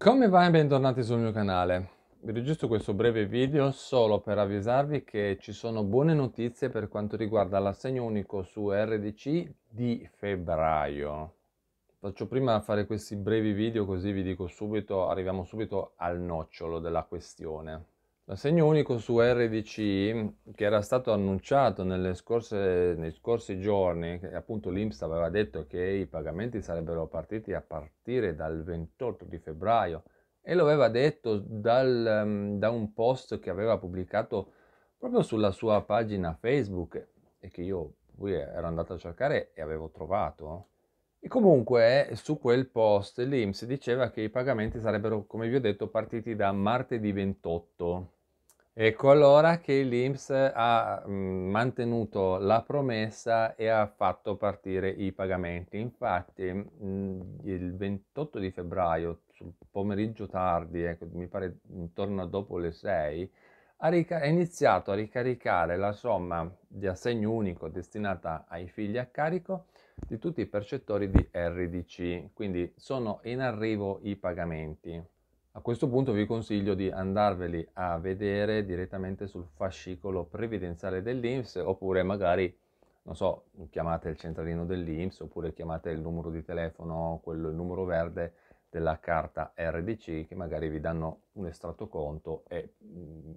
Come va e bentornati sul mio canale. Vi registro questo breve video solo per avvisarvi che ci sono buone notizie per quanto riguarda l'assegno unico su RDC di febbraio. Faccio prima fare questi brevi video così vi dico subito, arriviamo subito al nocciolo della questione. L'assegno unico su RDC, che era stato annunciato nelle scorse, nei scorsi giorni, appunto l'Inps aveva detto che i pagamenti sarebbero partiti a partire dal 28 di febbraio e lo aveva detto dal, ehm, da un post che aveva pubblicato proprio sulla sua pagina Facebook e che io poi ero andato a cercare e avevo trovato. E comunque su quel post l'Inps diceva che i pagamenti sarebbero, come vi ho detto, partiti da martedì 28 Ecco allora che l'INPS ha mantenuto la promessa e ha fatto partire i pagamenti. Infatti il 28 di febbraio, pomeriggio tardi, ecco, mi pare intorno a dopo le 6, ha iniziato a ricaricare la somma di assegno unico destinata ai figli a carico di tutti i percettori di RDC, quindi sono in arrivo i pagamenti. A questo punto vi consiglio di andarveli a vedere direttamente sul fascicolo previdenziale dell'Inps oppure magari, non so, chiamate il centralino dell'Inps oppure chiamate il numero di telefono, quello, il numero verde della carta RDC che magari vi danno un estratto conto e mm,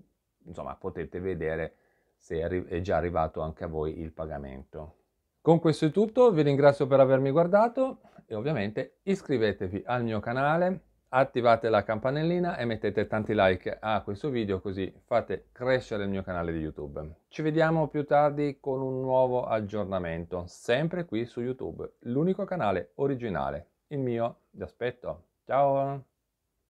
insomma potete vedere se è già arrivato anche a voi il pagamento. Con questo è tutto, vi ringrazio per avermi guardato e ovviamente iscrivetevi al mio canale, attivate la campanellina e mettete tanti like a questo video così fate crescere il mio canale di YouTube. Ci vediamo più tardi con un nuovo aggiornamento, sempre qui su YouTube, l'unico canale originale, il mio, vi aspetto. Ciao!